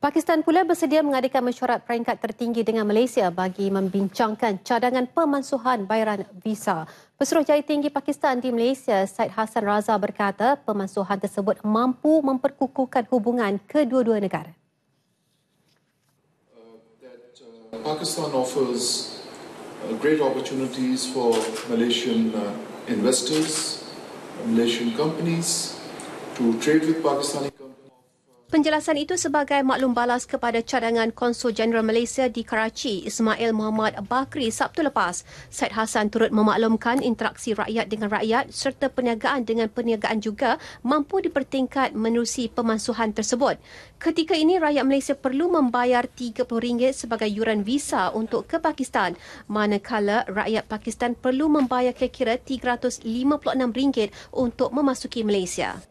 Pakistan pula bersedia mengadakan mesyuarat peringkat tertinggi dengan Malaysia bagi membincangkan cadangan pemansuhan bayaran visa. Pesuruh Jaya Tinggi Pakistan di Malaysia, Syed Hassan Raza berkata pemansuhan tersebut mampu memperkukuhkan hubungan kedua-dua negara. Pakistan offers uh, great opportunities for Malaysian uh, investors, Malaysian companies to trade with Pakistani companies. Penjelasan itu sebagai maklum balas kepada cadangan Konsul Jeneral Malaysia di Karachi, Ismail Muhammad Bakri Sabtu lepas. Syed Hassan turut memaklumkan interaksi rakyat dengan rakyat serta perniagaan dengan perniagaan juga mampu dipertingkat menerusi pemansuhan tersebut. Ketika ini, rakyat Malaysia perlu membayar RM30 sebagai yuran visa untuk ke Pakistan, manakala rakyat Pakistan perlu membayar kira-kira RM356 untuk memasuki Malaysia.